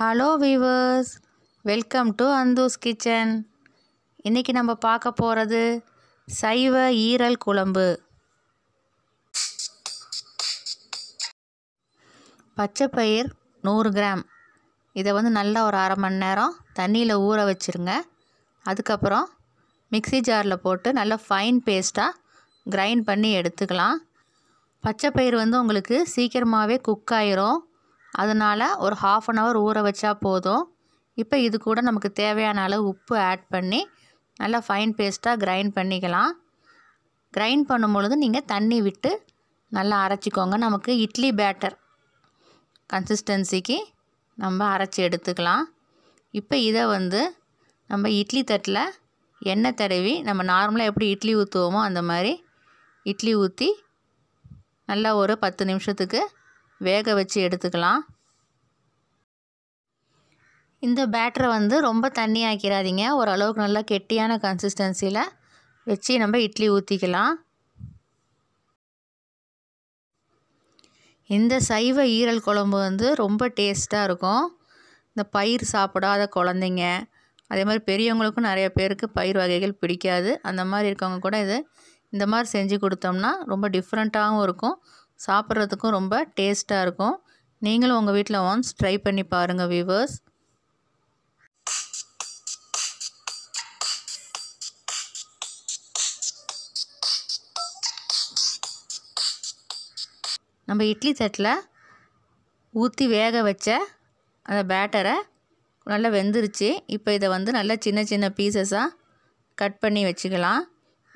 hello viewers welcome to Anthu's kitchen இன்றைக்கி நம்ம பார்க்க போகிறது சைவ ஈரல் குழம்பு பச்சைப்பயிர் நூறு கிராம் இதை வந்து நல்லா ஒரு அரை மணி நேரம் தண்ணியில் ஊற வச்சுருங்க அதுக்கப்புறம் மிக்சி ஜாரில் போட்டு நல்லா ஃபைன் பேஸ்ட்டாக கிரைண்ட் பண்ணி எடுத்துக்கலாம் பச்சைப்பயிர் வந்து உங்களுக்கு சீக்கிரமாகவே குக் ஆயிரும் அதனால் ஒரு ஹாஃப் அன் ஹவர் ஊற வச்சா போதும் இப்போ இது கூட நமக்கு தேவையான அளவு உப்பு ஆட் பண்ணி நல்லா ஃபைன் பேஸ்ட்டாக கிரைண்ட் பண்ணிக்கலாம் கிரைண்ட் பண்ணும் பொழுது நீங்கள் தண்ணி விட்டு நல்லா அரைச்சிக்கோங்க நமக்கு இட்லி பேட்டர் கன்சிஸ்டன்சிக்கு நம்ம அரைச்சி எடுத்துக்கலாம் இப்போ இதை வந்து நம்ம இட்லி தட்டில் எண்ணெய் தடவி நம்ம நார்மலாக எப்படி இட்லி ஊற்றுவோமோ அந்த மாதிரி இட்லி ஊற்றி நல்லா ஒரு பத்து நிமிஷத்துக்கு வேக வச்சு எடுத்துக்கலாம் இந்த பேட்டரை வந்து ரொம்ப தண்ணி ஆக்கிறாதீங்க ஓரளவுக்கு நல்லா கெட்டியான கன்சிஸ்டன்சியில் வச்சு நம்ம இட்லி ஊற்றிக்கலாம் இந்த சைவ ஈரல் குழம்பு வந்து ரொம்ப டேஸ்ட்டாக இருக்கும் இந்த பயிர் சாப்பிடாத குழந்தைங்க அதே மாதிரி பெரியவங்களுக்கும் நிறைய பேருக்கு பயிர் வகைகள் பிடிக்காது அந்த மாதிரி இருக்கவங்க கூட இது இந்த மாதிரி செஞ்சு கொடுத்தோம்னா ரொம்ப டிஃப்ரெண்ட்டாகவும் இருக்கும் சாப்பிட்றதுக்கும் ரொம்ப டேஸ்ட்டாக இருக்கும் நீங்களும் உங்கள் வீட்டில் ஒன்ஸ் ட்ரை பண்ணி பாருங்கள் வியூவர்ஸ் நம்ம இட்லி தட்டில் ஊற்றி வேக வச்ச அந்த பேட்டரை நல்லா வெந்துருச்சு இப்போ இதை வந்து நல்லா சின்ன சின்ன பீசஸாக கட் பண்ணி வச்சுக்கலாம்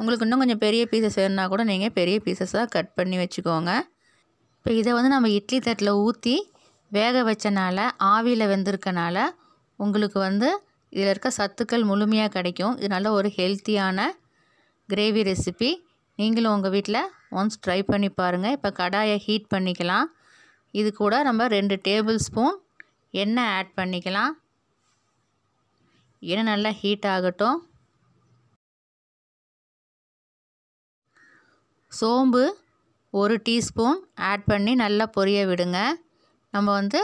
உங்களுக்கு இன்னும் கொஞ்சம் பெரிய பீசஸ் வேணுன்னா கூட நீங்கள் பெரிய பீசஸாக கட் பண்ணி வச்சுக்கோங்க இப்போ இதை வந்து நம்ம இட்லி தட்டில் ஊற்றி வேக வச்சனால ஆவியில் வெந்திருக்கனால உங்களுக்கு வந்து இதில் இருக்க சத்துக்கள் முழுமையாக கிடைக்கும் இது நல்ல ஒரு ஹெல்த்தியான கிரேவி ரெசிபி நீங்களும் உங்கள் வீட்டில் ஒன்ஸ் ட்ரை பண்ணி பாருங்கள் இப்போ கடாயை ஹீட் பண்ணிக்கலாம் இது கூட நம்ம ரெண்டு டேபிள் ஸ்பூன் எண்ணெய் ஆட் பண்ணிக்கலாம் எண்ணெய் நல்லா ஹீட் ஆகட்டும் சோம்பு ஒரு டீஸ்பூன் ஆட் பண்ணி நல்லா பொரிய விடுங்க நம்ம வந்து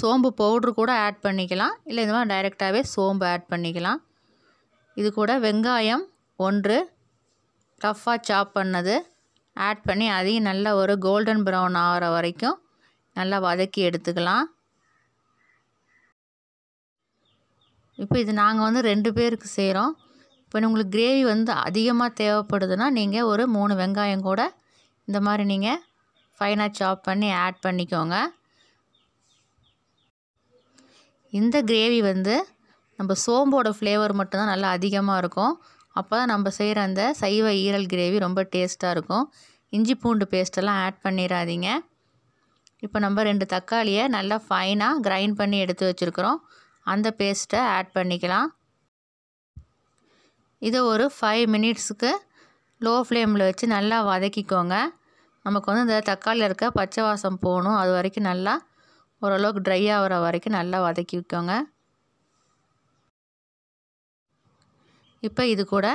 சோம்பு பவுட்ரு கூட ஆட் பண்ணிக்கலாம் இல்லை இந்த மாதிரி டைரெக்டாகவே சோம்பு ஆட் பண்ணிக்கலாம் இது கூட வெங்காயம் ஒன்று ரஃப்பாக சாப் பண்ணது ஆட் பண்ணி அதையும் நல்லா ஒரு கோல்டன் ப்ரௌன் ஆகிற வரைக்கும் நல்லா வதக்கி எடுத்துக்கலாம் இப்போ இது நாங்கள் வந்து ரெண்டு பேருக்கு செய்கிறோம் இப்போ உங்களுக்கு கிரேவி வந்து அதிகமாக தேவைப்படுதுன்னா நீங்கள் ஒரு மூணு வெங்காயம் கூட இந்த மாதிரி நீங்கள் ஃபைனாக சாப் பண்ணி ஆட் பண்ணிக்கோங்க இந்த கிரேவி வந்து நம்ம சோம்போட ஃப்ளேவர் மட்டும்தான் நல்லா அதிகமாக இருக்கும் அப்போ தான் நம்ம செய்கிற அந்த சைவ ஈரல் கிரேவி ரொம்ப டேஸ்ட்டாக இருக்கும் இஞ்சி பூண்டு பேஸ்ட்டெல்லாம் ஆட் பண்ணிடாதீங்க இப்போ நம்ம ரெண்டு தக்காளியை நல்லா ஃபைனாக கிரைண்ட் பண்ணி எடுத்து வச்சுருக்குறோம் அந்த பேஸ்ட்டை ஆட் பண்ணிக்கலாம் இதை ஒரு ஃபைவ் மினிட்ஸுக்கு லோ ஃப்ளேமில் வச்சு நல்லா வதக்கிக்கோங்க நமக்கு வந்து இந்த தக்காளியில் இருக்க பச்சை வாசம் போகணும் அது வரைக்கும் நல்லா ஓரளவுக்கு ட்ரை ஆகிற வரைக்கும் நல்லா வதக்கிக்கோங்க இப்போ இது கூட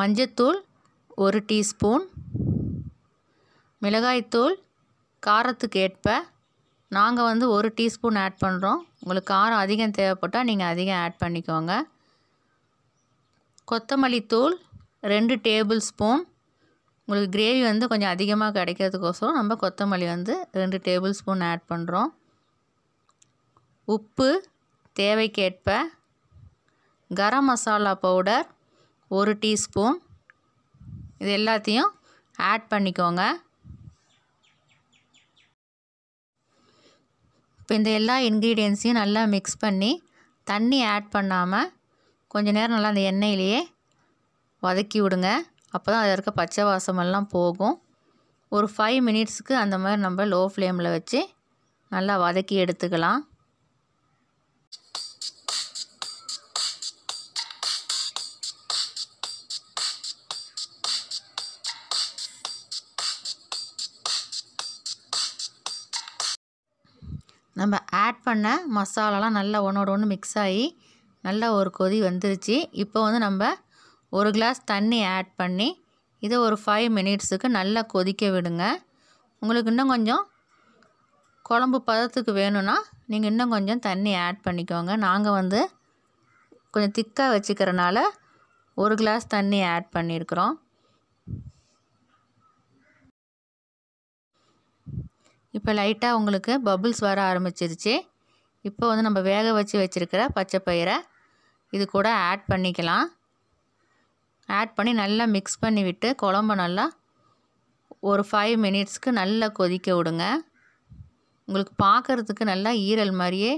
மஞ்சத்தூள் ஒரு டீஸ்பூன் மிளகாய்த்தூள் காரத்துக்கு ஏற்ப நாங்கள் வந்து ஒரு டீஸ்பூன் ஆட் பண்ணுறோம் உங்களுக்கு காரம் அதிகம் தேவைப்பட்டால் நீங்கள் அதிகம் ஆட் பண்ணிக்கோங்க கொத்தமல்லி தூள் ரெண்டு டேபிள் ஸ்பூன் உங்களுக்கு கிரேவி வந்து கொஞ்சம் அதிகமாக கிடைக்கிறதுக்கோசரம் நம்ம கொத்தமல்லி வந்து ரெண்டு டேபிள் ஸ்பூன் ஆட் பண்ணுறோம் உப்பு தேவைக்கேற்ப கரம் மசாலா பவுடர் ஒரு டீஸ்பூன் இது எல்லாத்தையும் ஆட் பண்ணிக்கோங்க இப்போ இந்த எல்லா இன்க்ரீடியன்ஸையும் நல்லா மிக்ஸ் பண்ணி தண்ணி ஆட் பண்ணாமல் கொஞ்சம் நேரம் நல்லா அந்த எண்ணெயிலேயே வதக்கி விடுங்க அப்போ தான் அதில் இருக்க பச்சை வாசமெல்லாம் போகும் ஒரு ஃபைவ் மினிட்ஸுக்கு அந்த மாதிரி நம்ம லோ ஃப்ளேமில் வச்சு நல்லா வதக்கி எடுத்துக்கலாம் நம்ம ஆட் பண்ண மசாலாலாம் நல்லா ஒன்றோட ஒன்று மிக்ஸ் ஆகி நல்லா ஒரு கொதி வந்துருச்சு இப்போ வந்து நம்ம ஒரு கிளாஸ் தண்ணி ஆட் பண்ணி இதை ஒரு ஃபைவ் மினிட்ஸுக்கு நல்லா கொதிக்க விடுங்க உங்களுக்கு இன்னும் கொஞ்சம் குழம்பு பதத்துக்கு வேணும்னா நீங்கள் இன்னும் கொஞ்சம் தண்ணி ஆட் பண்ணிக்கோங்க நாங்கள் வந்து கொஞ்சம் திக்காக வச்சுக்கிறனால ஒரு கிளாஸ் தண்ணி ஆட் பண்ணியிருக்கிறோம் இப்போ லைட்டாக உங்களுக்கு பபுள்ஸ் வர ஆரம்பிச்சிருச்சு இப்போ வந்து நம்ம வேக வச்சு வச்சுருக்கிற பச்சை பயிரை இது கூட ஆட் பண்ணிக்கலாம் ஆட் பண்ணி நல்லா மிக்ஸ் பண்ணி விட்டு குழம்பு நல்லா ஒரு ஃபைவ் மினிட்ஸ்க்கு நல்லா கொதிக்க விடுங்க உங்களுக்கு பார்க்குறதுக்கு நல்லா ஈரல் மாதிரியே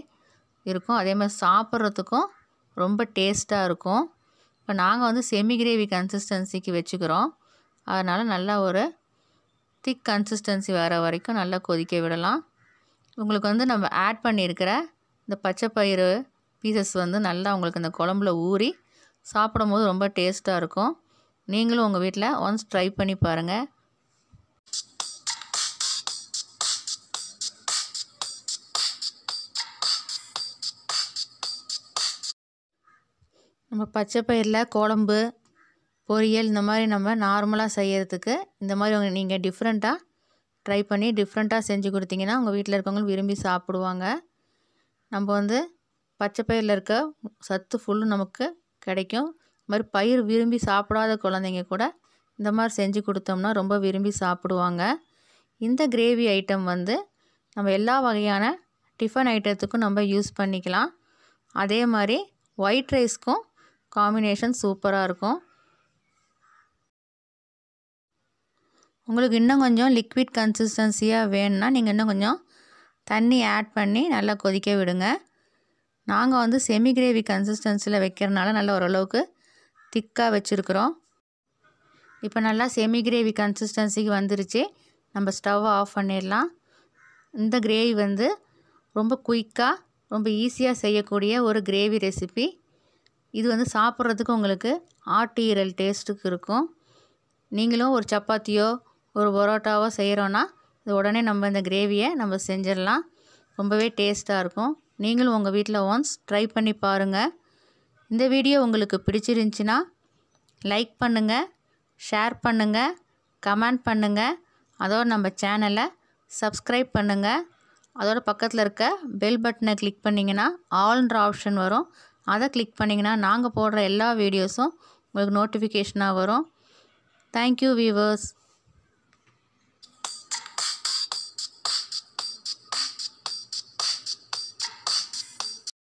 இருக்கும் அதே மாதிரி சாப்பிட்றதுக்கும் ரொம்ப டேஸ்ட்டாக இருக்கும் இப்போ நாங்கள் வந்து செமி கிரேவி கன்சிஸ்டன்சிக்கு வச்சுக்கிறோம் அதனால் நல்லா ஒரு திக் கன்சிஸ்டன்சி வர வரைக்கும் நல்லா கொதிக்க விடலாம் உங்களுக்கு வந்து நம்ம ஆட் பண்ணியிருக்கிற இந்த பச்சை பயிறு பீசஸ் வந்து நல்லா உங்களுக்கு அந்த குழம்புல ஊறி சாப்பிடும் போது ரொம்ப டேஸ்ட்டாக இருக்கும் நீங்களும் உங்கள் வீட்டில் ஒன்ஸ் ட்ரை பண்ணி பாருங்கள் நம்ம பச்சை பயிரில் குழம்பு பொரியல் இந்த மாதிரி நம்ம நார்மலாக செய்கிறதுக்கு இந்த மாதிரி உங்கள் நீங்கள் டிஃப்ரெண்ட்டாக ட்ரை பண்ணி டிஃப்ரெண்ட்டாக செஞ்சு கொடுத்தீங்கன்னா உங்கள் வீட்டில் இருக்கவங்களும் விரும்பி சாப்பிடுவாங்க நம்ம வந்து பச்சை பயிரில் இருக்க சத்து ஃபுல்லும் நமக்கு கிடைக்கும் இது மாதிரி பயிர் விரும்பி சாப்பிடாத குழந்தைங்க கூட இந்த மாதிரி செஞ்சு கொடுத்தோம்னா ரொம்ப விரும்பி சாப்பிடுவாங்க இந்த கிரேவி ஐட்டம் வந்து நம்ம எல்லா வகையான டிஃபன் ஐட்டத்துக்கும் நம்ம யூஸ் பண்ணிக்கலாம் அதே மாதிரி ஒயிட் ரைஸ்க்கும் காம்பினேஷன் சூப்பராக இருக்கும் உங்களுக்கு இன்னும் கொஞ்சம் லிக்விட் கன்சிஸ்டன்சியாக வேணும்னா நீங்கள் இன்னும் கொஞ்சம் தண்ணி ஆட் பண்ணி நல்லா கொதிக்க விடுங்கள் நாங்கள் வந்து செமி கிரேவி கன்சிஸ்டன்சியில் வைக்கிறனால நல்ல ஓரளவுக்கு திக்காக வச்சுருக்குறோம் இப்போ நல்லா செமி கிரேவி கன்சிஸ்டன்சிக்கு வந்துருச்சு நம்ம ஸ்டவ்வை ஆஃப் பண்ணிடலாம் இந்த கிரேவி வந்து ரொம்ப குயிக்காக ரொம்ப ஈஸியாக செய்யக்கூடிய ஒரு கிரேவி ரெசிபி இது வந்து சாப்பிட்றதுக்கு உங்களுக்கு ஆட்டு ஈரல் டேஸ்ட்டுக்கு இருக்கும் நீங்களும் ஒரு சப்பாத்தியோ ஒரு பரோட்டாவோ செய்கிறோன்னா இது உடனே நம்ம இந்த கிரேவியை நம்ம செஞ்சிடலாம் ரொம்பவே டேஸ்ட்டாக இருக்கும் நீங்களும் உங்கள் வீட்டில் ஒன்ஸ் ட்ரை பண்ணி பாருங்கள் இந்த வீடியோ உங்களுக்கு பிடிச்சிருந்துச்சின்னா லைக் பண்ணுங்கள் ஷேர் பண்ணுங்கள் கமெண்ட் பண்ணுங்கள் அதோடு நம்ம சேனலை சப்ஸ்கிரைப் பண்ணுங்கள் அதோட பக்கத்தில் இருக்க பெல் பட்டனை கிளிக் பண்ணிங்கன்னா ஆல்ன்ற ஆப்ஷன் வரும் அதை கிளிக் பண்ணிங்கன்னா நாங்கள் போடுற எல்லா வீடியோஸும் உங்களுக்கு நோட்டிஃபிகேஷனாக வரும் தேங்க்யூ வீவர்ஸ்